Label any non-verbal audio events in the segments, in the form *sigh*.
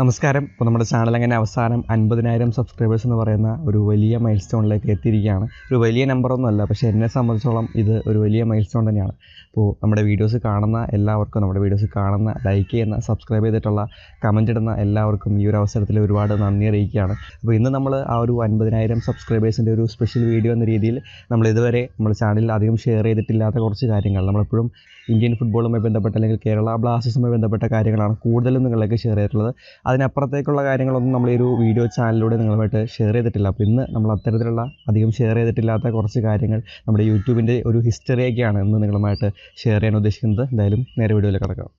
നമസ്കാരം ഇപ്പോൾ നമ്മുടെ ചാനൽ അങ്ങനെ അവസാനം അൻപതിനായിരം സബ്സ്ക്രൈബേഴ്സ് എന്ന് പറയുന്ന ഒരു വലിയ മൈൽ സ്റ്റോണിലേക്ക് എത്തിയിരിക്കുകയാണ് ഒരു വലിയ അല്ല പക്ഷേ എന്നെ സംബന്ധിച്ചോളം ഇത് ഒരു വലിയ മൈൽ സ്റ്റോൺ തന്നെയാണ് അപ്പോൾ നമ്മുടെ വീഡിയോസ് കാണുന്ന എല്ലാവർക്കും നമ്മുടെ വീഡിയോസ് കാണുന്ന ലൈക്ക് ചെയ്യുന്ന സബ്സ്ക്രൈബ് ചെയ്തിട്ടുള്ള കമൻ്റ് ഇടുന്ന എല്ലാവർക്കും ഈ ഒരു അവസരത്തിൽ ഒരുപാട് നന്ദി അറിയിക്കുകയാണ് അപ്പോൾ ഇന്ന് നമ്മൾ ആ ഒരു അൻപതിനായിരം സബ്സ്ക്രൈബേഴ്സിൻ്റെ ഒരു സ്പെഷ്യൽ വീഡിയോ എന്ന രീതിയിൽ നമ്മൾ ഇതുവരെ നമ്മുടെ ചാനലിൽ അധികം ഷെയർ ചെയ്തിട്ടില്ലാത്ത കുറച്ച് കാര്യങ്ങൾ നമ്മളെപ്പോഴും ഇന്ത്യൻ ഫുട്ബോളുമായി ബന്ധപ്പെട്ട അല്ലെങ്കിൽ കേരള ബ്ലാസ്റ്റേഴ്സുമായി ബന്ധപ്പെട്ട കാര്യങ്ങളാണ് കൂടുതലും നിങ്ങളിലേക്ക് ഷെയർ ചെയ്തിട്ടുള്ളത് അതിനപ്പുറത്തേക്കുള്ള കാര്യങ്ങളൊന്നും നമ്മൾ ഈ ഒരു വീഡിയോ ചാനലിലൂടെ നിങ്ങളുമായിട്ട് ഷെയർ ചെയ്തിട്ടില്ല അപ്പോൾ ഇന്ന് നമ്മൾ അത്തരത്തിലുള്ള അധികം ഷെയർ ചെയ്തിട്ടില്ലാത്ത കുറച്ച് കാര്യങ്ങൾ നമ്മുടെ യൂട്യൂബിൻ്റെ ഒരു ഹിസ്റ്ററിയൊക്കെയാണ് ഇന്ന് നിങ്ങളുമായിട്ട് ഷെയർ ചെയ്യാൻ ഉദ്ദേശിക്കുന്നത് എന്തായാലും നേരെ വീഡിയോയിൽ കിടക്കാം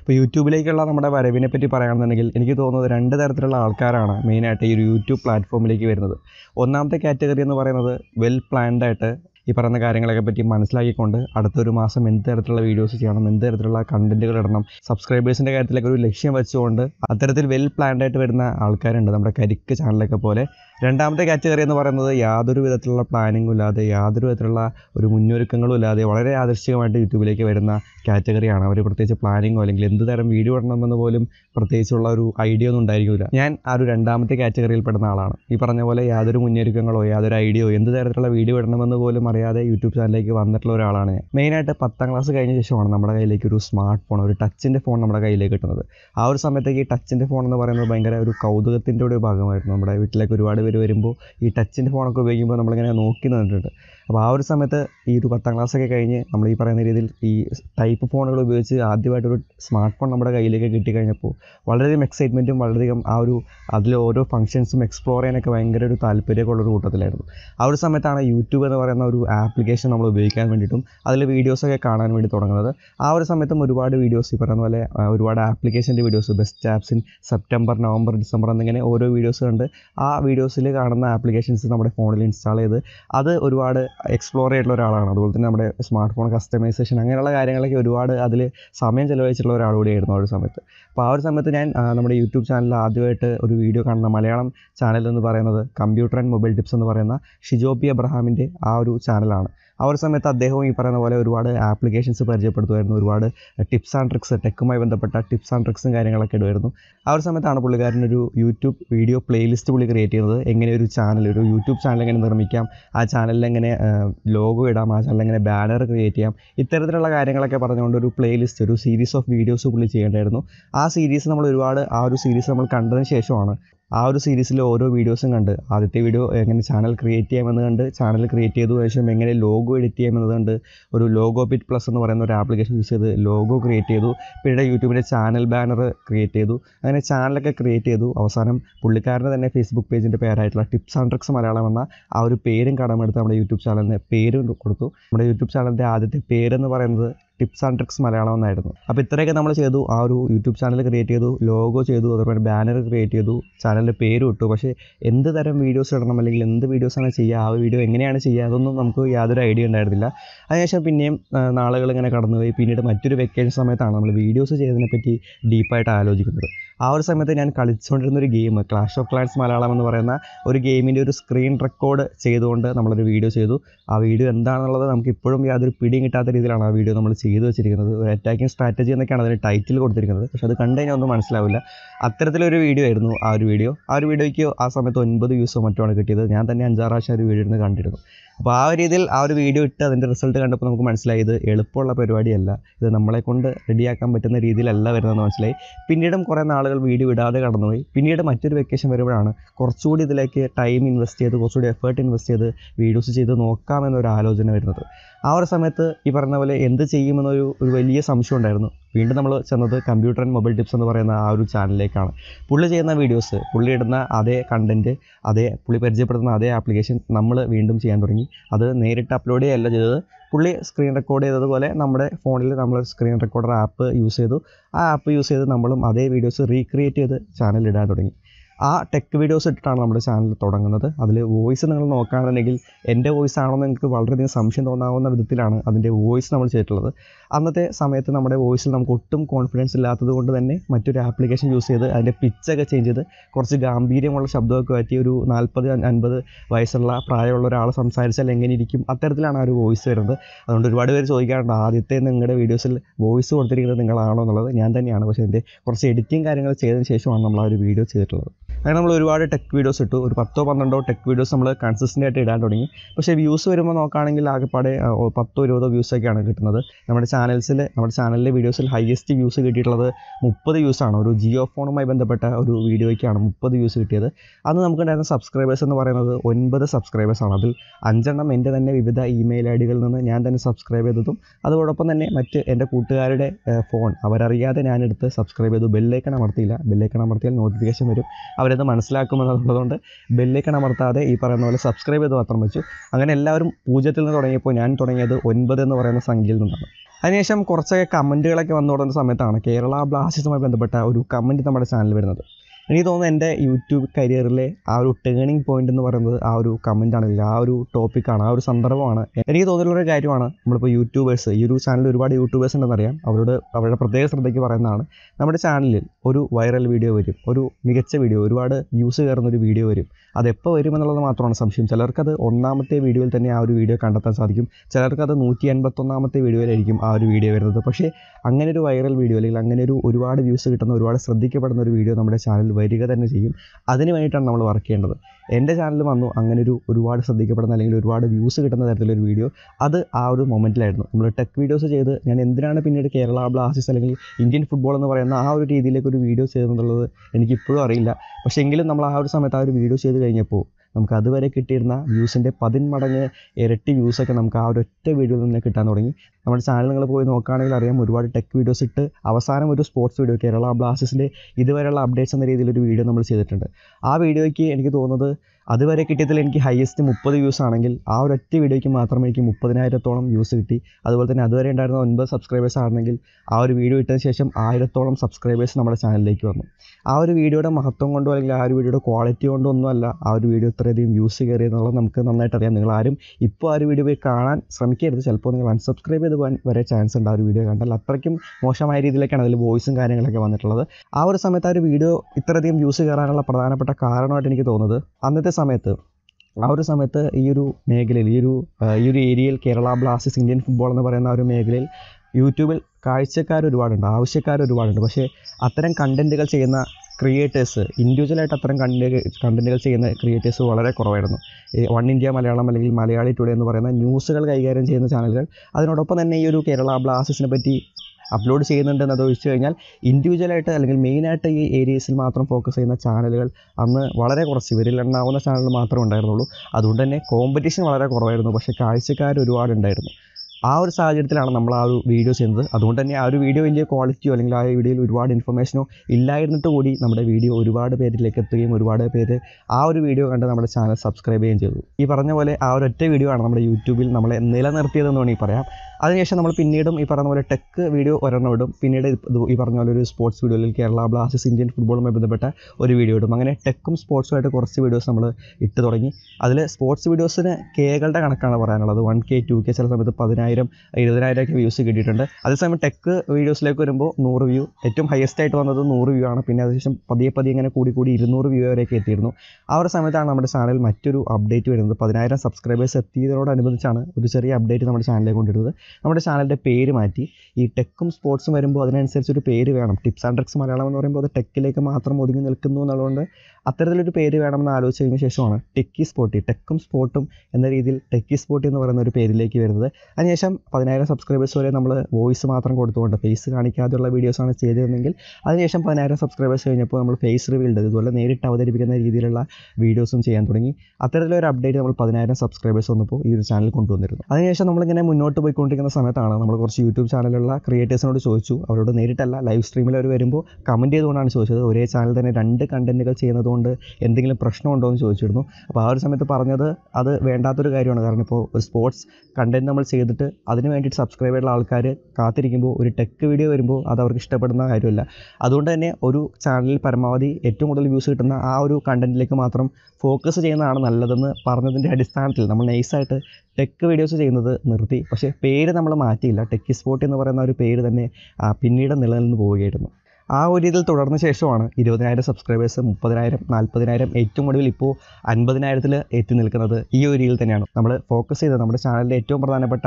ഇപ്പോൾ യൂട്യൂബിലേക്കുള്ള നമ്മുടെ വരവിനെ പറ്റി പറയുകയാണെന്നുണ്ടെങ്കിൽ എനിക്ക് തോന്നുന്നത് രണ്ട് തരത്തിലുള്ള ആൾക്കാരാണ് മെയിനായിട്ട് ഈ ഒരു യൂട്യൂബ് പ്ലാറ്റ്ഫോമിലേക്ക് വരുന്നത് ഒന്നാമത്തെ കാറ്റഗറി എന്ന് പറയുന്നത് വെൽ പ്ലാൻഡായിട്ട് ഈ പറയുന്ന കാര്യങ്ങളൊക്കെ പറ്റി മനസ്സിലാക്കിക്കൊണ്ട് അടുത്തൊരു മാസം എന്ത് തരത്തിലുള്ള വീഡിയോസ് ചെയ്യണം എന്ത് തരത്തിലുള്ള കണ്ടന്റുകൾ ഇടണം സബ്സ്ക്രൈബേഴ്സിൻ്റെ കാര്യത്തിലൊക്കെ ഒരു ലക്ഷ്യം വെച്ചുകൊണ്ട് അത്തരത്തിൽ വെൽ പ്ലാൻഡ് ആയിട്ട് വരുന്ന ആൾക്കാരുണ്ട് നമ്മുടെ കരിക്ക് ചാനലൊക്കെ പോലെ രണ്ടാമത്തെ കാറ്റഗറി എന്ന് പറയുന്നത് യാതൊരു വിധത്തിലുള്ള പ്ലാനിങ്ങും ഇല്ലാതെ യാതൊരു വിധത്തിലുള്ള ഒരു മുന്നൊരുക്കങ്ങളും ഇല്ലാതെ വളരെ ആദർശികമായിട്ട് യൂട്യൂബിലേക്ക് വരുന്ന കാറ്റഗറിയാണ് അവർ പ്രത്യേകിച്ച് പ്ലാനിങ്ങോ അല്ലെങ്കിൽ എന്ത് തരം വീഡിയോ ഇടണമെന്ന് പോലും പ്രത്യേകിച്ചുള്ള ഒരു ഐഡിയ ഒന്നും ഉണ്ടായിരിക്കില്ല ഞാൻ ആ ഒരു രണ്ടാമത്തെ കാറ്റഗറിയിൽ പെടുന്ന ആളാണ് ഈ പറഞ്ഞ പോലെ യാതൊരു മുന്നൊരുക്കങ്ങളോ യാതൊരു ഐഡിയയോ എന്ത് തരത്തിലുള്ള വീഡിയോ ഇടണമെന്ന് പോലും അറിയാതെ യൂട്യൂബ് ചാനലിലേക്ക് വന്നിട്ടുള്ള ഒരാളാണ് ഞാൻ മെയിനായിട്ട് പത്താം ക്ലാസ് കഴിഞ്ഞ ശേഷമാണ് നമ്മുടെ കയ്യിലേക്ക് ഒരു സ്മാർട്ട് ഫോൺ ഒരു ടച്ചിൻ്റെ ഫോൺ നമ്മുടെ കയ്യിലേക്ക് കിട്ടുന്നത് ആ ഒരു സമയത്തേക്ക് ഈ ടച്ചിൻ്റെ ഫോൺ എന്ന് പറയുന്നത് ഭയങ്കര ഒരു കൗതുകത്തിൻ്റെ ഒരു ഭാഗമായിരുന്നു നമ്മുടെ വീട്ടിലേക്ക് ഒരുപാട് പേര് വരുമ്പോൾ ഈ ടച്ചിൻ്റെ ഫോണൊക്കെ ഉപയോഗിക്കുമ്പോൾ നമ്മളിങ്ങനെ നോക്കി നിന്നിട്ടുണ്ട് അപ്പോൾ ആ ഒരു സമയത്ത് ഈ ഒരു പത്താം ക്ലാസ്സൊക്കെ കഴിഞ്ഞ് നമ്മൾ ഈ പറയുന്ന രീതിയിൽ ഈ ടൈപ്പ് ഫോണുകൾ ഉപയോഗിച്ച് ആദ്യമായിട്ടൊരു സ്മാർട്ട് ഫോൺ നമ്മുടെ കയ്യിലേക്ക് കിട്ടിക്കഴിഞ്ഞപ്പോൾ വളരെയധികം എക്സൈറ്റ്മെൻറ്റും വളരെയധികം ആ ഒരു അതിലെ ഓരോ ഫങ്ഷൻസും എക്സ്പ്ലോർ ചെയ്യാനൊക്കെ ഭയങ്കര ഒരു താല്പര്യമൊക്കെ ഒരു കൂട്ടത്തിലായിരുന്നു ആ ഒരു സമയത്താണ് യൂട്യൂബ് എന്ന് പറയുന്ന ഒരു ആപ്ലിക്കേഷൻ നമ്മൾ ഉപയോഗിക്കാൻ വേണ്ടിയിട്ടും അതിൽ വീഡിയോസൊക്കെ കാണാൻ വേണ്ടി തുടങ്ങുന്നത് ആ ഒരു സമയത്തും ഒരുപാട് വീഡിയോസ് ഈ പറയുന്ന പോലെ ഒരുപാട് ആപ്ലിക്കേഷൻ്റെ videos best apps in September November December എന്നിങ്ങനെ ഓരോ വീഡിയോസ് കണ്ട് ആ വീഡിയോസിൽ കാണുന്ന ആപ്ലിക്കേഷൻസ് നമ്മുടെ ഫോണിൽ ഇൻസ്റ്റാൾ ചെയ്ത് അത് ഒരുപാട് എക്സ്പ്ലോർ ചെയ്തിട്ടുള്ള ഒരാളാണ് അതുപോലെ തന്നെ നമ്മുടെ സ്മാർട്ട് ഫോൺ കസ്റ്റമൈസേഷൻ അങ്ങനെയുള്ള കാര്യങ്ങളൊക്കെ ഒരുപാട് അതിൽ സമയം ചിലവഴിച്ചിട്ടുള്ള ഒരാൾ കൂടിയായിരുന്നു ആ ഒരു സമയത്ത് അപ്പോൾ ആ ഒരു സമയത്ത് ഞാൻ നമ്മുടെ യൂട്യൂബ് ചാനലിൽ ആദ്യമായിട്ട് ഒരു വീഡിയോ കാണുന്ന മലയാളം ചാനൽ എന്ന് പറയുന്നത് കമ്പ്യൂട്ടർ ആൻഡ് മൊബൈൽ ടിപ്സ് എന്ന് പറയുന്ന ഷിജോ പി എബ്രഹാമിൻ്റെ ആ ഒരു ചാനലാണ് ആ ഒരു സമയത്ത് അദ്ദേഹവും ഈ പറയുന്ന പോലെ ഒരുപാട് ആപ്ലിക്കേഷൻസ് പരിചയപ്പെടുത്തുമായിരുന്നു ഒരുപാട് ടിപ്സ് ആൻഡ് ട്രിക്സ് ടെക്കുമായി ബന്ധപ്പെട്ട ടിപ്സ് ആൻഡ് ട്രിക്സും കാര്യങ്ങളൊക്കെ ഇടുമായിരുന്നു ആ ഒരു സമയത്താണ് ഒരു യൂട്യൂബ് വീഡിയോ പ്ലേലിസ്റ്റ് പുള്ളി ക്രിയേറ്റ് ചെയ്യുന്നത് എങ്ങനെ ഒരു ചാനൽ ഒരു യൂട്യൂബ് ചാനൽ എങ്ങനെ നിർമ്മിക്കാം ആ ചാനലിൽ എങ്ങനെ ലോഗോ ഇടാം ആ ചാനലിൽ എങ്ങനെ ബാനർ ക്രിയേറ്റ് ചെയ്യാം ഇത്തരത്തിലുള്ള കാര്യങ്ങളൊക്കെ പറഞ്ഞുകൊണ്ട് ഒരു പ്ലേലിസ്റ്റ് ഒരു സീരീസ് ഓഫ് വീഡിയോസ് പുള്ളി ചെയ്യേണ്ടായിരുന്നു ആ സീരീസ് നമ്മൾ ഒരുപാട് ആ ഒരു സീരീസ് നമ്മൾ കണ്ടതിന് ശേഷമാണ് ആ ഒരു സീരീസിലെ ഓരോ വീഡിയോസും കണ്ട് ആദ്യത്തെ വീഡിയോ എങ്ങനെ ചാനൽ ക്രിയേറ്റ് ചെയ്യാമെന്ന് കണ്ട് ചാനൽ ക്രിയേറ്റ് ചെയ്തു ശേഷം എങ്ങനെ ലോഗോ എഡിറ്റ് ചെയ്യാമെന്നത് കണ്ട് ഒരു ലോഗോ പിറ്റ് പ്ലസ് എന്ന് പറയുന്ന ഒരു ആപ്ലിക്കേഷൻ യൂസ് ചെയ്ത് ലോഗോ ക്രിയേറ്റ് ചെയ്തു പിന്നീട് യൂട്യൂബിൻ്റെ ചാനൽ ബാനർ ക്രിയേറ്റ് ചെയ്തു അങ്ങനെ ചാനലൊക്കെ ക്രിയേറ്റ് ചെയ്തു അവസാനം പുള്ളിക്കാരൻ്റെ തന്നെ ഫേസ്ബുക്ക് പേജിൻ്റെ പേരായിട്ടുള്ള ടിപ്സ് ആൻഡ് ട്രിക്സ് മലയാളം എന്ന ആ ഒരു പേരും കടമെടുത്ത് നമ്മുടെ യൂട്യൂബ് ചാനലിന് പേരും കൊടുത്തു നമ്മുടെ യൂട്യൂബ് ചാനലിൻ്റെ ആദ്യത്തെ പേരെന്ന് പറയുന്നത് ടിപ്സ് ആൻഡ് ട്രിക്സ് മലയാളം എന്നായിരുന്നു അപ്പോൾ ഇത്രയൊക്കെ നമ്മൾ ചെയ്തു ആ ഒരു യൂട്യൂബ് ചാനൽ ക്രിയേറ്റ് ചെയ്തു ലോഗോ ചെയ്തു അതുപോലെ ബാനർ ക്രിയേറ്റ് ചെയ്തു ചാനലിൻ്റെ പേര് ഇട്ടു പക്ഷേ എന്ത് തരം വീഡിയോസ് ഇടണം അല്ലെങ്കിൽ എന്ത് വീഡിയോസാണ് ചെയ്യുക ആ വീഡിയോ എങ്ങനെയാണ് ചെയ്യുക അതൊന്നും നമുക്ക് യാതൊരു ഐഡിയ ഉണ്ടായിരുന്നില്ല അതിനുശേഷം പിന്നെയും നാളുകൾ ഇങ്ങനെ കടന്നുപോയി പിന്നീട് മറ്റൊരു വെക്കേഷൻ സമയത്താണ് നമ്മൾ വീഡിയോസ് ചെയ്തതിനെപ്പറ്റി ഡീപ്പായിട്ട് ആലോചിക്കുന്നത് ആ ഒരു സമയത്ത് ഞാൻ കളിച്ചുകൊണ്ടിരുന്ന ഒരു game Clash of Clans Malayalam എന്ന് പറയുന്ന ഒരു ഗെയിമിൻ്റെ ഒരു സ്ക്രീൻ റെക്കോർഡ് ചെയ്തുകൊണ്ട് നമ്മളൊരു വീഡിയോ ചെയ്തു ആ വീഡിയോ എന്താണെന്നുള്ളത് നമുക്ക് ഇപ്പോഴും യാതൊരു പിടിയും കിട്ടാത്ത രീതിയിലാണ് ആ വീഡിയോ നമ്മൾ ചെയ്തു വെച്ചിരിക്കുന്നത് ഒരു അറ്റാക്കിംഗ് സ്ട്രാറ്റജി എന്നൊക്കെയാണ് അതിന് ടൈറ്റിൽ കൊടുത്തിരിക്കുന്നത് പക്ഷേ അത് കണ്ടു കഴിഞ്ഞാൽ ഒന്നും മനസ്സിലാവില്ല അത്തരത്തിലൊരു വീഡിയോ ആയിരുന്നു ആ ഒരു വീഡിയോ ആ ഒരു വീഡിയോയ്ക്ക് ആ സമയത്ത് ഒൻപത് വ്യൂസോ മറ്റോ ആണ് കിട്ടിയത് ഞാൻ തന്നെ അഞ്ചാറ് ആ ഒരു വീഡിയോ ഇരുന്ന് കണ്ടിരുന്നു അപ്പോൾ ആ ഒരു രീതിയിൽ ആ ഒരു വീഡിയോ ഇട്ട് അതിൻ്റെ റിസൾട്ട് കണ്ടപ്പോൾ നമുക്ക് മനസ്സിലായി ഇത് എളുപ്പമുള്ള പരിപാടിയല്ല ഇത് നമ്മളെ കൊണ്ട് റെഡിയാക്കാൻ പറ്റുന്ന രീതിയിലല്ല വരുന്നതെന്ന് മനസ്സിലായി പിന്നീടും കുറേ നാളുകൾ വീഡിയോ ഇടാതെ കടന്നുപോയി പിന്നീട് മറ്റൊരു വെക്കേഷൻ വരുമ്പോഴാണ് കുറച്ചുകൂടി ഇതിലേക്ക് ടൈം ഇൻവെസ്റ്റ് ചെയ്ത് കുറച്ചുകൂടി എഫേർട്ട് ഇൻവെസ്റ്റ് ചെയ്ത് വീഡിയോസ് ചെയ്ത് നോക്കാമെന്നൊരു ആലോചന വരുന്നത് ആ ഒരു സമയത്ത് ഈ പറഞ്ഞ പോലെ എന്ത് ചെയ്യുമെന്നൊരു ഒരു വലിയ സംശയം ഉണ്ടായിരുന്നു വീണ്ടും നമ്മൾ ചെന്നത് കമ്പ്യൂട്ടർ ആൻഡ് മൊബൈൽ ടിപ്സ് എന്ന് പറയുന്ന ആ ഒരു ചാനലിലേക്കാണ് പുള്ളി ചെയ്യുന്ന വീഡിയോസ് പുള്ളി ഇടുന്ന അതേ കണ്ടൻറ്റ് അതേ പുള്ളി പരിചയപ്പെടുത്തുന്ന അതേ ആപ്ലിക്കേഷൻ നമ്മൾ വീണ്ടും ചെയ്യാൻ തുടങ്ങി അത് നേരിട്ട് അപ്ലോഡ് ചെയ്യല്ല ചെയ്തത് പുള്ളി സ്ക്രീൻ റെക്കോർഡ് ചെയ്തതുപോലെ നമ്മുടെ ഫോണിൽ നമ്മൾ സ്ക്രീൻ റെക്കോർഡർ ആപ്പ് യൂസ് ചെയ്തു ആ ആപ്പ് യൂസ് ചെയ്ത് നമ്മളും അതേ വീഡിയോസ് റീക്രിയേറ്റ് ചെയ്ത് ചാനലിടാൻ തുടങ്ങി ആ ടെക് വീഡിയോസ് ഇട്ടിട്ടാണ് നമ്മുടെ ചാനൽ തുടങ്ങുന്നത് അതിൽ വോയിസ് നിങ്ങൾ നോക്കുകയാണെന്നുണ്ടെങ്കിൽ എൻ്റെ വോയിസ് ആണോ എന്ന് നിങ്ങൾക്ക് വളരെയധികം സംശയം തോന്നാവുന്ന വിധത്തിലാണ് അതിൻ്റെ വോയിസ് നമ്മൾ ചെയ്തിട്ടുള്ളത് അന്നത്തെ സമയത്ത് നമ്മുടെ വോയിസിൽ നമുക്ക് ഒട്ടും കോൺഫിഡൻസ് ഇല്ലാത്തത് കൊണ്ട് തന്നെ മറ്റൊരു ആപ്ലിക്കേഷൻ യൂസ് ചെയ്ത് അതിൻ്റെ പിച്ചൊക്കെ ചേഞ്ച് ചെയ്ത് കുറച്ച് ഗാംഭീര്യമുള്ള ശബ്ദമൊക്കെ പറ്റി ഒരു നാൽപ്പത് അൻപത് വയസ്സുള്ള പ്രായമുള്ള ഒരാൾ സംസാരിച്ചാൽ എങ്ങനെ ഇരിക്കും അത്തരത്തിലാണ് ആ ഒരു വോയിസ് വരുന്നത് അതുകൊണ്ട് ഒരുപാട് പേര് ചോദിക്കാറുണ്ട് ആദ്യത്തെ നിങ്ങളുടെ വീഡിയോസിൽ വോയിസ് കൊടുത്തിരിക്കുന്നത് നിങ്ങളാണോ എന്നുള്ളത് ഞാൻ തന്നെയാണ് പക്ഷേ അതിൻ്റെ കുറച്ച് എഡിറ്റിംഗ് കാര്യങ്ങൾ ചെയ്തതിന് ശേഷമാണ് നമ്മൾ ആ ഒരു വീഡിയോ ചെയ്തിട്ടുള്ളത് അങ്ങനെ നമ്മൾ ഒരുപാട് ടെക് വീഡിയോസ് ഇട്ടു ഒരു പത്തോ പന്ത്രണ്ടോ ടെക് വീഡിയോസ് നമ്മൾ കൺസിസ്റ്റൻ്റ് ആയിട്ട് ഇടാൻ തുടങ്ങി പക്ഷേ വ്യൂസ് വരുമ്പോൾ നോക്കുകയാണെങ്കിൽ ആകെപ്പാടെ പത്തോ ഇരുപതോ വ്യൂസൊക്കെയാണ് കിട്ടുന്നത് നമ്മുടെ ചാനൽസിൽ നമ്മുടെ ചാനലിലെ വീഡിയോസിൽ ഹയസ്റ്റ് വ്യൂസ് കിട്ടിയിട്ടുള്ളത് മുപ്പത് വ്യൂസാണ് ഒരു ജിയോ ഫോണുമായി ബന്ധപ്പെട്ട ഒരു വീഡിയോയ്ക്കാണ് മുപ്പത് വ്യൂസ് കിട്ടിയത് അന്ന് നമുക്കുണ്ടായിരുന്ന സബ്സ്ക്രൈബേഴ്സ് എന്ന് പറയുന്നത് ഒൻപത് സബ്സ്ക്രൈബേഴ്സാണ് അതിൽ അഞ്ചെണ്ണം എൻ്റെ തന്നെ വിവിധ ഇമെയിൽ ഐ ഡികളിൽ നിന്ന് ഞാൻ തന്നെ സബ്സ്ക്രൈബ് ചെയ്തതും അതോടൊപ്പം തന്നെ മറ്റ് എൻ്റെ കൂട്ടുകാരുടെ ഫോൺ അവരറിയാതെ ഞാനെടുത്ത് സബ്സ്ക്രൈബ് ചെയ്തു ബെല്ലൈക്കൺ അമർത്തിയില്ല ബെല്ലൈക്കൺ അമർത്തിയാൽ നോട്ടിഫിക്കേഷൻ വരും അവർ ഇത് മനസ്സിലാക്കുമെന്നുള്ളതുകൊണ്ട് ബെല്ലേക്കൺ അമർത്താതെ ഈ പറയുന്ന പോലെ സബ്സ്ക്രൈബ് ചെയ്ത് മാത്രം വെച്ചു അങ്ങനെ എല്ലാവരും പൂജ്യത്തിൽ നിന്ന് തുടങ്ങിയപ്പോൾ ഞാൻ തുടങ്ങിയത് ഒൻപത് എന്ന് പറയുന്ന സംഖ്യയിൽ നിന്നാണ് അതിനുശേഷം കുറച്ചൊക്കെ കമൻറ്റുകളൊക്കെ വന്നു തുടങ്ങുന്ന സമയത്താണ് കേരള ബ്ലാസ്റ്റേഴ്സുമായി ബന്ധപ്പെട്ട ഒരു കമൻറ്റ് നമ്മുടെ ചാനലിൽ വരുന്നത് എനിക്ക് തോന്നുന്നു എൻ്റെ യൂട്യൂബ് കരിയറിലെ ആ ഒരു ടേണിംഗ് പോയിൻ്റ് എന്ന് പറയുന്നത് ആ ഒരു കമൻ്റ് ആണ് ആ ഒരു ടോപ്പിക്കാണ് ആ ഒരു സന്ദർഭമാണ് എനിക്ക് ഒരു കാര്യമാണ് നമ്മളിപ്പോൾ യൂട്യൂബേഴ്സ് ഈ ഒരു ചാനലിൽ ഒരുപാട് യൂട്യൂബേഴ്സ് ഉണ്ടെന്നറിയാം അവരോട് അവരുടെ പ്രത്യേക ശ്രദ്ധയ്ക്ക് പറയുന്നതാണ് നമ്മുടെ ചാനലിൽ ഒരു വൈറൽ വീഡിയോ വരും ഒരു മികച്ച വീഡിയോ ഒരുപാട് വ്യൂസ് കയറുന്ന ഒരു വീഡിയോ വരും അതെപ്പോൾ വരുമെന്നുള്ളത് മാത്രമാണ് സംശയം ചിലർക്കത് ഒന്നാമത്തെ വീഡിയോയിൽ തന്നെ ആ ഒരു വീഡിയോ കണ്ടെത്താൻ സാധിക്കും ചിലർക്കത് നൂറ്റി എൺപത്തൊന്നാമത്തെ വീഡിയോയിലായിരിക്കും ആ ഒരു വീഡിയോ വരുന്നത് പക്ഷേ അങ്ങനെ ഒരു വൈറൽ വീഡിയോ അല്ലെങ്കിൽ അങ്ങനെ ഒരു ഒരുപാട് വ്യൂസ് കിട്ടുന്ന ഒരുപാട് ശ്രദ്ധിക്കപ്പെടുന്ന ഒരു വീഡിയോ നമ്മുടെ ചാനലിൽ വരിക തന്നെ ചെയ്യും അതിന് വേണ്ടിയിട്ടാണ് നമ്മൾ വർക്ക് ചെയ്യേണ്ടത് എൻ്റെ ചാനൽ വന്നു അങ്ങനെ ഒരു ഒരുപാട് ശ്രദ്ധിക്കപ്പെടുന്ന അല്ലെങ്കിൽ ഒരുപാട് വ്യൂസ് കിട്ടുന്ന തരത്തിലൊരു വീഡിയോ അത് ആ ഒരു മൊമെൻറ്റിലായിരുന്നു നമ്മൾ ടെക് വീഡിയോസ് ചെയ്ത് ഞാൻ എന്തിനാണ് പിന്നീട് കേരള ബ്ലാസ്റ്റേഴ്സ് അല്ലെങ്കിൽ ഇന്ത്യൻ ഫുട്ബോൾ എന്ന് പറയുന്ന ആ ഒരു രീതിയിലേക്ക് ഒരു വീഡിയോ ചെയ്തെന്നുള്ളത് എനിക്കിപ്പോഴും അറിയില്ല പക്ഷേ എങ്കിലും നമ്മൾ ആ ഒരു സമയത്ത് ആ ഒരു വീഡിയോ ചെയ്ത് കഴിഞ്ഞപ്പോൾ നമുക്ക് അതുവരെ കിട്ടിയിരുന്ന വ്യൂസിൻ്റെ പതിന്മടങ്ങ് ഇരട്ടി വ്യൂസൊക്കെ നമുക്ക് ആ ഒരൊറ്റ വീഡിയോയിൽ നിന്ന് കിട്ടാൻ തുടങ്ങി നമ്മുടെ ചാനൽ നിങ്ങൾ പോയി നോക്കുകയാണെങ്കിൽ അറിയാം ഒരുപാട് ടെക് വീഡിയോസ് ഇട്ട് അവസാനം ഒരു സ്പോർട്സ് വീഡിയോ കേരള ബ്ലാസ്റ്റേഴ്സിൻ്റെ ഇതുവരെയുള്ള അപ്ഡേറ്റ്സ് എന്ന രീതിയിൽ ഒരു വീഡിയോ നമ്മൾ ചെയ്തിട്ടുണ്ട് ആ വീഡിയോയ്ക്ക് എനിക്ക് തോന്നുന്നത് അതുവരെ കിട്ടിയതിൽ എനിക്ക് ഹയസ്റ്റ് മുപ്പത് വ്യൂസ് ആണെങ്കിൽ ആ ഒരു ഒറ്റ വീഡിയോയ്ക്ക് മാത്രമേ എനിക്ക് മുപ്പതിനായിരത്തോളം വ്യൂസ് കിട്ടി അതുപോലെ തന്നെ അതുവരെ ഉണ്ടായിരുന്ന ഒൻപത് സബ്സ്ക്രൈബേഴ്സ് ആണെങ്കിൽ ആ ഒരു വീഡിയോ ഇട്ടതിന് ശേഷം ആയിരത്തോളം സബ്സ്ക്രൈബേഴ്സ് നമ്മുടെ ചാനലിലേക്ക് വന്നു ആ ഒരു വീഡിയോയുടെ മഹത്വം കൊണ്ടോ അല്ലെങ്കിൽ ആ ഒരു വീഡിയോയുടെ ക്വാളിറ്റി കൊണ്ടോ ഒന്നുമല്ല ആ ഒരു വീഡിയോ ഇത്രയധികം വ്യൂസ് കയറിയെന്നുള്ളത് നമുക്ക് നന്നായിട്ട് അറിയാം നിങ്ങൾ ആരും ഇപ്പോൾ ആ ഒരു വീഡിയോ പോയി കാണാൻ ശ്രമിക്കരുത് ചിലപ്പോൾ നിങ്ങൾ അൺസബ്സ്ക്രൈബ് ചെയ്ത് പോകാൻ വരെ ചാൻസ് ഉണ്ട് ആ ഒരു വീഡിയോ കണ്ടാൽ അത്രയ്ക്കും മോശമായ രീതിയിലേക്കാണ് അതിൽ വോയിസും കാര്യങ്ങളൊക്കെ വന്നിട്ടുള്ളത് ആ ഒരു സമയത്ത് ആ ഒരു വീഡിയോ ഇത്രയധികം വ്യൂസ് കയറാനുള്ള പ്രധാനപ്പെട്ട കാരണമായിട്ട് എനിക്ക് തോന്നുന്നത് അന്നത്തെ സമയത്ത് ആ ഒരു സമയത്ത് ഈ ഒരു മേഖലയിൽ ഈ ഒരു ഈ ഒരു ഏരിയയിൽ കേരള ബ്ലാസ്റ്റേഴ്സ് ഇന്ത്യൻ ഫുട്ബോൾ എന്ന് പറയുന്ന ഒരു മേഖലയിൽ യൂട്യൂബിൽ കാഴ്ചക്കാർ ഒരുപാടുണ്ട് ആവശ്യക്കാർ ഒരുപാടുണ്ട് പക്ഷേ അത്തരം കണ്ടൻറ്റുകൾ ചെയ്യുന്ന ക്രിയേറ്റേഴ്സ് ഇൻഡിവിജ്വലായിട്ട് അത്തരം കണ്ടന്റ് കണ്ടൻറ്റുകൾ ചെയ്യുന്ന ക്രിയേറ്റേഴ്സ് വളരെ കുറവായിരുന്നു വൺ ഇന്ത്യ മലയാളം അല്ലെങ്കിൽ മലയാളി ടുഡേ എന്ന് പറയുന്ന ന്യൂസുകൾ കൈകാര്യം ചെയ്യുന്ന ചാനലുകൾ അതിനോടൊപ്പം തന്നെ ഈ ഒരു കേരള ബ്ലാസ്റ്റേഴ്സിനെ പറ്റി അപ്ലോഡ് ചെയ്യുന്നുണ്ട് എന്നത് ഒഴിച്ചു കഴിഞ്ഞാൽ ഇൻഡിവിജ്വലായിട്ട് അല്ലെങ്കിൽ മെയിനായിട്ട് ഈ ഏരിയസിൽ മാത്രം ഫോക്കസ് ചെയ്യുന്ന ചാനലുകൾ അന്ന് വളരെ കുറച്ച് ഇവരിൽ എണ്ണാവുന്ന ചാനൽ മാത്രമേ ഉണ്ടായിരുന്നുള്ളൂ അതുകൊണ്ട് തന്നെ കോമ്പറ്റീഷൻ വളരെ കുറവായിരുന്നു പക്ഷേ കാഴ്ചക്കാർ ഒരുപാടുണ്ടായിരുന്നു ആ ഒരു സാഹചര്യത്തിലാണ് നമ്മൾ ആ ഒരു വീഡിയോ ചെയ്യുന്നത് അതുകൊണ്ട് തന്നെ ആ ഒരു വീഡിയോ വലിയ ക്വാളിറ്റിയോ അല്ലെങ്കിൽ ആ വീഡിയോയിൽ ഒരുപാട് ഇൻഫർമേഷനോ ഇല്ലായിരുന്നിട്ട് കൂടി നമ്മുടെ വീഡിയോ ഒരുപാട് പേരിലേക്ക് എത്തുകയും ഒരുപാട് പേര് ആ ഒരു വീഡിയോ കണ്ട് നമ്മുടെ ചാനൽ സബ്സ്ക്രൈബ് ചെയ്യുകയും ചെയ്തു ഈ പറഞ്ഞ പോലെ ആ ഒരൊറ്റ വീഡിയോ ആണ് നമ്മുടെ യൂട്യൂബിൽ നമ്മളെ നിലനിർത്തിയതെന്ന് വേണമെങ്കിൽ പറയാം അതിനുശേഷം നമ്മൾ പിന്നീടും ഈ പറഞ്ഞ പോലെ ടെക് വീഡിയോ ഒരെണ്ണം ഇടും പിന്നീട് ഈ പറഞ്ഞ പോലെ ഒരു സ്പോർട്സ് വീഡിയോ അല്ലെങ്കിൽ കേരള ബ്ലാസ്റ്റേഴ്സ് ഇന്ത്യൻ ഫുട്ബോളുമായി ബന്ധപ്പെട്ട ഒരു വീഡിയോ ഇടും അങ്ങനെ ടെക്കും സ്പോർട്സുമായിട്ട് കുറച്ച് വീഡിയോസ് നമ്മൾ ഇട്ട് തുടങ്ങി അതിൽ സ്പോർട്സ് വീഡിയോസിന് കേകളുടെ കണക്കാണ് പറയാനുള്ളത് വൺ കെ ടു കെ ചില സമയത്ത് പതിനായിരം ഇരുപതിനായിരം ഒക്കെ വ്യൂസ് കിട്ടിയിട്ടുണ്ട് അതേസമയം ടെക് വീഡിയോസിലേക്ക് വരുമ്പോൾ നൂറ് വ്യൂ ഏറ്റവും ഹയസ്റ്റ് ആയിട്ട് വന്നത് നൂറ് വ്യൂ ആണ് പിന്നെ അതിനുശേഷം പതിയെ പതിയെ ഇങ്ങനെ കൂടി കൂടി ഇരുന്നൂറ് വ്യൂ വരെയൊക്കെ എത്തിയിരുന്നു ആ ഒരു സമയത്താണ് നമ്മുടെ ചാനൽ മറ്റൊരു അപ്ഡേറ്റ് വരുന്നത് പതിനായിരം സബ്സ്ക്രൈബേഴ്സ് എത്തിയതിനോടനുബന്ധിച്ചാണ് ഒരു ചെറിയ അപ്ഡേറ്റ് നമ്മുടെ ചാനലിലേക്ക് കൊണ്ടിരുന്നത് നമ്മുടെ ചാനലിൻ്റെ പേര് മാറ്റി ഈ ടെക്കും സ്പോർട്സും വരുമ്പോൾ അതിനനുസരിച്ച് ഒരു പേര് വേണം ടിപ്സ് ആൻഡ് ട്രിക്സ് മലയാളം എന്ന് പറയുമ്പോൾ അത് ടെക്കിലേക്ക് മാത്രം ഒതുങ്ങി നിൽക്കുന്നു എന്നുള്ളതുകൊണ്ട് അത്തരത്തിലൊരു പേര് വേണമെന്ന് ആലോചിച്ച് കഴിഞ്ഞ ശേഷമാണ് ടെക്കി സ്പോട്ടി ടെക്കും സ്പോട്ടും എന്ന രീതിയിൽ ടെക്കി സ്പോട്ടി എന്ന് പറയുന്ന ഒരു പേരിലേക്ക് വരുന്നത് അതിനുശേഷം പതിനായിരം സബ്സ്ക്രൈബേഴ്സ് വരെ നമ്മൾ വോയിസ് മാത്രം കൊടുത്തുകൊണ്ട് ഫേസ് കാണിക്കാതെയുള്ള വീഡിയോസാണ് ചെയ്തിരുന്നെങ്കിൽ അതിനുശേഷം പതിനായിരം സബ്സ്ക്രൈബേഴ്സ് കഴിഞ്ഞപ്പോൾ നമ്മൾ ഫേസ് റിവീൽഡ് ഇതുപോലെ നേരിട്ട് അവതരിപ്പിക്കുന്ന രീതിയിലുള്ള വീഡിയോസും ചെയ്യാൻ തുടങ്ങി അത്തരത്തിലൊരു അപ്ഡേറ്റ് നമ്മൾ പതിനായിരം സബ്സ്ക്രൈബേഴ്സ് വന്നപ്പോൾ ഈ ഒരു ചാനൽ കൊണ്ടുവന്നിരുന്നു അതിനുശേഷം നമ്മളിങ്ങനെ മുന്നോട്ട് പോയിക്കൊണ്ട് ചെയ്തുകൊണ്ടിരിക്കുന്ന സമയത്താണ് നമ്മൾ കുറച്ച് യൂട്യൂബ് ചാനലുള്ള ക്രിയേറ്റേഴ്സിനോട് ചോദിച്ചു അവരോട് നേരിട്ടല്ല ലൈവ് സ്ട്രീമിൽ അവർ വരുമ്പോൾ കമൻറ്റ് ചെയ്തുകൊണ്ടാണ് ചോദിച്ചത് ഒരേ ചാനൽ തന്നെ രണ്ട് കണ്ടൻറ്റുകൾ ചെയ്യുന്നതുകൊണ്ട് എന്തെങ്കിലും പ്രശ്നമുണ്ടോ എന്ന് ചോദിച്ചിരുന്നു അപ്പോൾ ആ ഒരു സമയത്ത് പറഞ്ഞത് അത് വേണ്ടാത്തൊരു കാര്യമാണ് കാരണം ഇപ്പോൾ ഒരു സ്പോർട്സ് കണ്ടൻറ്റ് നമ്മൾ ചെയ്തിട്ട് അതിന് വേണ്ടിയിട്ട് സബ്സ്ക്രൈബ് ചെയ്ത ആൾക്കാർ കാത്തിരിക്കുമ്പോൾ ഒരു ടെക് വീഡിയോ വരുമ്പോൾ അത് അവർക്ക് ഇഷ്ടപ്പെടുന്ന കാര്യമല്ല അതുകൊണ്ട് തന്നെ ഒരു ചാനലിൽ പരമാവധി ഏറ്റവും കൂടുതൽ വ്യൂസ് കിട്ടുന്ന ആ ഒരു കണ്ടൻറ്റിലേക്ക് മാത്രം ഫോക്കസ് ചെയ്യുന്നതാണ് നല്ലതെന്ന് പറഞ്ഞതിൻ്റെ അടിസ്ഥാനത്തിൽ നമ്മൾ നൈസായിട്ട് ടെക് വീഡിയോസ് ചെയ്യുന്നത് നിർത്തി പക്ഷേ പേര് നമ്മൾ മാറ്റിയില്ല ടെക് സ്പോട്ട് എന്ന് പറയുന്ന ഒരു പേര് തന്നെ പിന്നീട് നിലനിന്ന് പോവുകയായിരുന്നു ആ ഒരു ഇതിൽ തുടർന്ന ശേഷമാണ് ഇരുപതിനായിരം സബ്സ്ക്രൈബേഴ്സ് മുപ്പതിനായിരം നാൽപ്പതിനായിരം ഏറ്റവും ഒടുവിൽ ഇപ്പോൾ അൻപതിനായിരത്തിൽ എത്തി നിൽക്കുന്നത് ഈ ഒരു രീതിയിൽ തന്നെയാണ് നമ്മൾ ഫോക്കസ് ചെയ്ത് നമ്മുടെ ചാനലിൻ്റെ ഏറ്റവും പ്രധാനപ്പെട്ട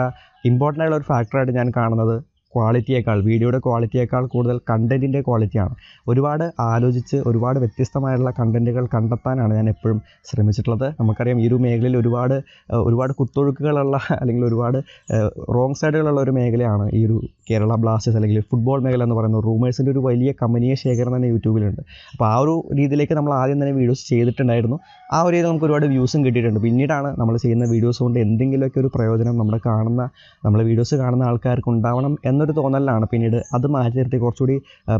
ഇമ്പോർട്ടൻ്റ് ആയിട്ടുള്ള ഒരു ഫാക്ടറായിട്ട് ഞാൻ കാണുന്നത് ക്വാളിറ്റിയേക്കാൾ വീഡിയോയുടെ ക്വാളിറ്റിയേക്കാൾ കൂടുതൽ കണ്ടൻറ്റിൻ്റെ ക്വാളിറ്റിയാണ് ഒരുപാട് ആലോചിച്ച് ഒരുപാട് വ്യത്യസ്തമായിട്ടുള്ള കണ്ടൻറ്റുകൾ കണ്ടെത്താനാണ് ഞാൻ എപ്പോഴും ശ്രമിച്ചിട്ടുള്ളത് നമുക്കറിയാം ഈ ഒരു മേഖലയിൽ ഒരുപാട് ഒരുപാട് കുത്തൊഴുക്കുകളുള്ള *laughs* അല്ലെങ്കിൽ ഒരുപാട് റോങ് സൈഡുകളുള്ള ഒരു മേഖലയാണ് ഈ ഒരു കേരള ബ്ലാസ്റ്റേഴ്സ് അല്ലെങ്കിൽ ഫുട്ബോൾ മേഖല എന്ന് പറയുന്നത് റൂമേഴ്സിൻ്റെ ഒരു വലിയ കമ്പനിയെ ശേഖരം തന്നെ യൂട്യൂബിലുണ്ട് അപ്പോൾ ആ ഒരു രീതിയിലേക്ക് നമ്മൾ ആദ്യം തന്നെ വീഡിയോസ് ചെയ്തിട്ടുണ്ടായിരുന്നു ആ ഒരു നമുക്ക് ഒരുപാട് വ്യൂസും കിട്ടിയിട്ടുണ്ട് പിന്നീടാണ് നമ്മൾ ചെയ്യുന്ന വീഡിയോസ് കൊണ്ട് എന്തെങ്കിലുമൊക്കെ ഒരു പ്രയോജനം നമ്മുടെ കാണുന്ന നമ്മളെ വീഡിയോസ് കാണുന്ന ആൾക്കാർക്ക് ഉണ്ടാവണം എന്നൊരു എന്നൊരു തോന്നലാണ് പിന്നീട് അത് മാറ്റി നിർത്തി കുറച്ചുകൂടി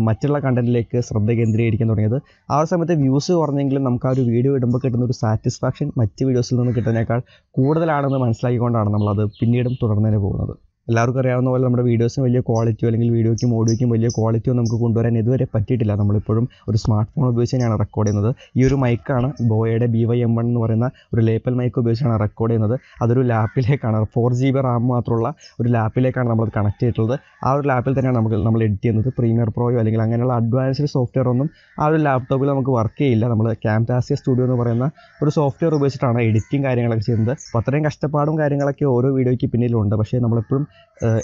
മറ്റുള്ള കണ്ടൻറ്റിലേക്ക് ശ്രദ്ധ കേന്ദ്രീകരിക്കാൻ തുടങ്ങിയത് ആ ഒരു സമയത്ത് വ്യൂസ് കുറഞ്ഞെങ്കിലും നമുക്ക് ആ ഒരു വീഡിയോ ഇടുമ്പോൾ കിട്ടുന്ന ഒരു സാറ്റിസ്ഫാക്ഷൻ മറ്റ് വീഡിയോസിൽ നിന്ന് കിട്ടുന്നതിനേക്കാൾ കൂടുതലാണെന്ന് മനസ്സിലാക്കിക്കൊണ്ടാണ് നമ്മളത് പിന്നീടും തുടർന്നതിന് പോകുന്നത് എല്ലാവർക്കും അറിയാവുന്ന പോലെ നമ്മുടെ വീഡിയോസിന് വലിയ ക്വാളിറ്റിയോ അല്ലെങ്കിൽ വീഡിയോയ്ക്കും ഓഡിയോയ്ക്കും വലിയ ക്വാളിറ്റിയോ നമുക്ക് കൊണ്ടുവരാൻ ഇതുവരെ പറ്റിയിട്ടില്ല നമ്മളിപ്പോഴും ഒരു സ്മാർട്ട് ഫോൺ ഉപയോഗിച്ച് തന്നെയാണ് റെക്കോർഡ് ചെയ്യുന്നത് ഈ ഒരു മൈക്കാണ് ബോയയുടെ ബി വൈ എം വൺ എന്ന് പറയുന്ന ഒരു ലേപ്പൽ മൈക്ക് ഉപയോഗിച്ചാണ് റെക്കോർഡ് ചെയ്യുന്നത് അതൊരു ലാപ്പിലേക്കാണ് ഫോർ ജി ബി റാം മാത്രമുള്ള ഒരു ലാപ്പിലേക്കാണ് നമ്മളത് കണക്ട് ചെയ്തിട്ടുള്ളത് ആ ഒരു ലാപ്പിൽ തന്നെയാണ് നമുക്ക് നമ്മൾ എഡിറ്റ് ചെയ്യുന്നത് പ്രീമിയർ പ്രോയോ അല്ലെങ്കിൽ അങ്ങനെയുള്ള അഡ്വാൻസ്ഡ് സോഫ്റ്റ്വെയർ ഒന്നും ആ ഒരു ലാപ്ടോപ്പിൽ നമുക്ക് വർക്ക് ചെയ്യില്ല നമ്മൾ ക്യാംടാസിയ സ്റ്റുഡിയോ എന്ന് പറയുന്ന ഒരു സോഫ്റ്റ്വെയർ ഉപയോഗിച്ചിട്ടാണ് എഡിറ്റിംഗ് കാര്യങ്ങളൊക്കെ ചെയ്യുന്നത് അപ്പോൾ അത്രയും കഷ്ടപ്പാടും കാര്യങ്ങളൊക്കെ ഓരോ വീഡിയോയ്ക്ക് പിന്നിലുണ്ട് പക്ഷേ നമ്മളെപ്പോഴും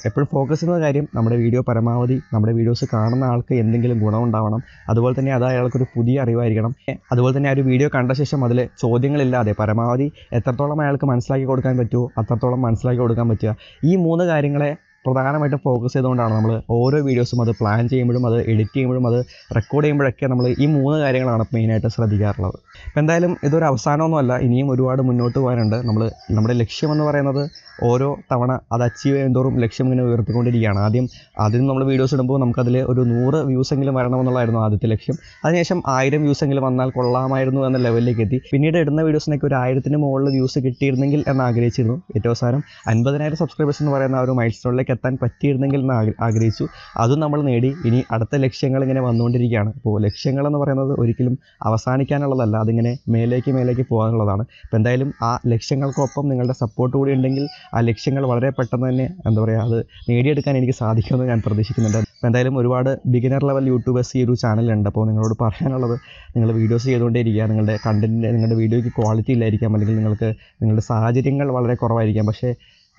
എപ്പോഴും ഫോക്കസ് ചെയ്യുന്ന കാര്യം നമ്മുടെ വീഡിയോ പരമാവധി നമ്മുടെ വീഡിയോസ് കാണുന്ന ആൾക്ക് എന്തെങ്കിലും ഗുണമുണ്ടാവണം അതുപോലെ തന്നെ അത് അയാൾക്കൊരു പുതിയ അറിവായിരിക്കണം അതുപോലെ തന്നെ ആ ഒരു വീഡിയോ കണ്ട ശേഷം അതിൽ ചോദ്യങ്ങളില്ലാതെ പരമാവധി എത്രത്തോളം അയാൾക്ക് മനസ്സിലാക്കി കൊടുക്കാൻ പറ്റുമോ അത്രത്തോളം മനസ്സിലാക്കി കൊടുക്കാൻ പറ്റുക ഈ മൂന്ന് കാര്യങ്ങളെ പ്രധാനമായിട്ടും ഫോക്കസ് ചെയ്തുകൊണ്ടാണ് നമ്മൾ ഓരോ വീഡിയോസും അത് പ്ലാൻ ചെയ്യുമ്പോഴും അത് എഡിറ്റ് ചെയ്യുമ്പോഴും അത് റെക്കോർഡ് ചെയ്യുമ്പോഴൊക്കെ നമ്മൾ ഈ മൂന്ന് കാര്യങ്ങളാണ് മെയിനായിട്ട് ശ്രദ്ധിക്കാറുള്ളത് അപ്പോൾ എന്തായാലും ഇതൊരു അവസാനമൊന്നുമല്ല ഇനിയും ഒരുപാട് മുന്നോട്ട് പോകാനുണ്ട് നമ്മൾ നമ്മുടെ ലക്ഷ്യമെന്ന് പറയുന്നത് ഓരോ തവണ അത് അച്ചീവ് ചെയ്യുന്നതോറും ലക്ഷ്യം ഇങ്ങനെ ഉയർത്തിക്കൊണ്ടിരിക്കുകയാണ് ആദ്യം ആദ്യം നമ്മൾ വീഡിയോസ് ഇടുമ്പോൾ നമുക്കതിൽ ഒരു നൂറ് വ്യൂസെങ്കിലും വരണമെന്നുള്ളതായിരുന്നു ആദ്യത്തെ ലക്ഷ്യം അതിനുശേഷം ആയിരം വ്യൂസെങ്കിലും വന്നാൽ കൊള്ളാമായിരുന്നു എന്ന ലെവലിലേക്ക് എത്തി പിന്നീട് ഇടുന്ന വീഡിയോസിനൊക്കെ ഒരു ആയിരത്തിന് മുകളിൽ വ്യൂസ് കിട്ടിയിരുന്നെങ്കിൽ എന്ന് ആഗ്രഹിച്ചിരുന്നു ഏറ്റവും അവസാനം അൻപതിനായിരം സബ്സ്ക്രൈബേഴ്സ് എന്ന് പറയുന്ന ആ ഒരു മൈൽസ്റ്റോണിലേക്ക് എത്താൻ പറ്റിയിരുന്നെങ്കിൽ എന്ന് ആഗ്രഹിച്ചു അതും നമ്മൾ നേടി ഇനി അടുത്ത ലക്ഷ്യങ്ങൾ ഇങ്ങനെ വന്നുകൊണ്ടിരിക്കുകയാണ് അപ്പോൾ ലക്ഷ്യങ്ങളെന്ന് പറയുന്നത് ഒരിക്കലും അവസാനിക്കാനുള്ളതല്ല അതിങ്ങനെ മേലേക്ക് മേലേക്ക് പോകാനുള്ളതാണ് അപ്പോൾ എന്തായാലും ആ ലക്ഷ്യങ്ങൾക്കൊപ്പം നിങ്ങളുടെ സപ്പോർട്ട് കൂടി ഉണ്ടെങ്കിൽ ആ ലക്ഷ്യങ്ങൾ വളരെ പെട്ടെന്ന് തന്നെ എന്താ പറയുക അത് നേടിയെടുക്കാൻ എനിക്ക് സാധിക്കുമെന്ന് ഞാൻ പ്രതീക്ഷിക്കുന്നുണ്ട് അപ്പോൾ എന്തായാലും ഒരുപാട് ബിഗിനർ ലെവൽ യൂട്യൂബേഴ്സ് ഈ ഒരു ചാനലുണ്ട് അപ്പോൾ നിങ്ങളോട് പറയാനുള്ളത് നിങ്ങൾ വീഡിയോസ് ചെയ്തുകൊണ്ടേ ഇരിക്കുക നിങ്ങളുടെ കണ്ടൻറ്റിൻ്റെ നിങ്ങളുടെ വീഡിയോയ്ക്ക് ക്വാളിറ്റി ഇല്ലായിരിക്കാം അല്ലെങ്കിൽ നിങ്ങൾക്ക് നിങ്ങളുടെ സാഹചര്യങ്ങൾ വളരെ കുറവായിരിക്കാം പക്ഷേ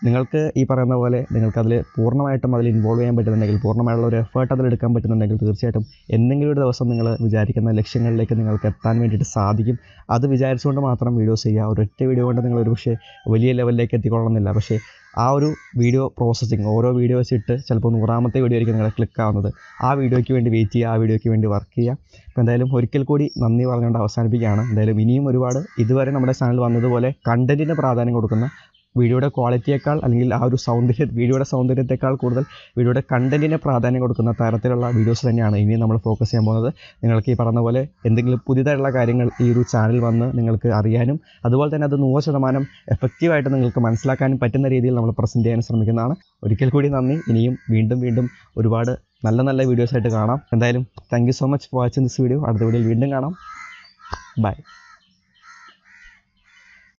നിങ്ങൾക്ക് ഈ പറയുന്ന പോലെ നിങ്ങൾക്ക് അതിൽ പൂർണ്ണമായിട്ടും അതിൽ ഇൻവോൾവ് ചെയ്യാൻ പറ്റുന്നുണ്ടെങ്കിൽ പൂർണ്ണമായിട്ടുള്ള ഒരു എഫേർട്ട് അതിൽ എടുക്കാൻ പറ്റുന്നുണ്ടെങ്കിൽ തീർച്ചയായിട്ടും എന്തെങ്കിലും ഒരു ദിവസം നിങ്ങൾ വിചാരിക്കുന്ന ലക്ഷ്യങ്ങളിലേക്ക് നിങ്ങൾക്ക് എത്താൻ വേണ്ടിയിട്ട് സാധിക്കും അത് വിചാരിച്ചുകൊണ്ട് മാത്രം വീഡിയോസ് ചെയ്യുക ഒരൊറ്റ വീഡിയോ കൊണ്ട് നിങ്ങൾ ഒരു പക്ഷേ വലിയ ലെവലിലേക്ക് എത്തിക്കൊള്ളണമെന്നില്ല പക്ഷേ ആ ഒരു വീഡിയോ പ്രോസസ്സിങ് ഓരോ വീഡിയോസ് ഇട്ട് ചിലപ്പോൾ നൂറാമത്തെ വീഡിയോ ആയിരിക്കും നിങ്ങളെ ക്ലിക്ക് ആവുന്നത് ആ വീഡിയോയ്ക്ക് വേണ്ടി വെയിറ്റ് ചെയ്യുക ആ വീഡിയോയ്ക്ക് വേണ്ടി വർക്ക് ചെയ്യുക അപ്പോൾ എന്തായാലും ഒരിക്കൽ കൂടി നന്ദി പറഞ്ഞുകൊണ്ട് അവസാനിപ്പിക്കുകയാണ് എന്തായാലും ഇനിയും ഒരുപാട് ഇതുവരെ നമ്മുടെ ചാനൽ വന്നതുപോലെ കണ്ടൻറ്റിന് പ്രാധാന്യം കൊടുക്കുന്ന വീഡിയോയുടെ ക്വാളിറ്റിയേക്കാൾ അല്ലെങ്കിൽ ആ ഒരു സൗന്ദര്യ വീഡിയോയുടെ സൗന്ദര്യത്തെക്കാൾ കൂടുതൽ വീഡിയോയുടെ കണ്ടൻറ്റിനെ പ്രാധാന്യം കൊടുക്കുന്ന തരത്തിലുള്ള വീഡിയോസ് തന്നെയാണ് ഇനി നമ്മൾ ഫോക്കസ് ചെയ്യാൻ പോകുന്നത് നിങ്ങൾക്ക് ഈ പറഞ്ഞ പോലെ എന്തെങ്കിലും പുതിയതായിട്ടുള്ള കാര്യങ്ങൾ ഈ ഒരു ചാനൽ വന്ന് നിങ്ങൾക്ക് അറിയാനും അതുപോലെ തന്നെ അത് നൂറ് ശതമാനം എഫക്റ്റീവായിട്ട് നിങ്ങൾക്ക് മനസ്സിലാക്കാനും പറ്റുന്ന രീതിയിൽ നമ്മൾ പ്രസൻറ്റ് ചെയ്യാൻ ശ്രമിക്കുന്നതാണ് ഒരിക്കൽ കൂടി നന്ദി ഇനിയും വീണ്ടും വീണ്ടും ഒരുപാട് നല്ല നല്ല വീഡിയോസായിട്ട് കാണാം എന്തായാലും thank so much for watching this video അടുത്ത വീഡിയോയിൽ വീണ്ടും കാണാം ബൈ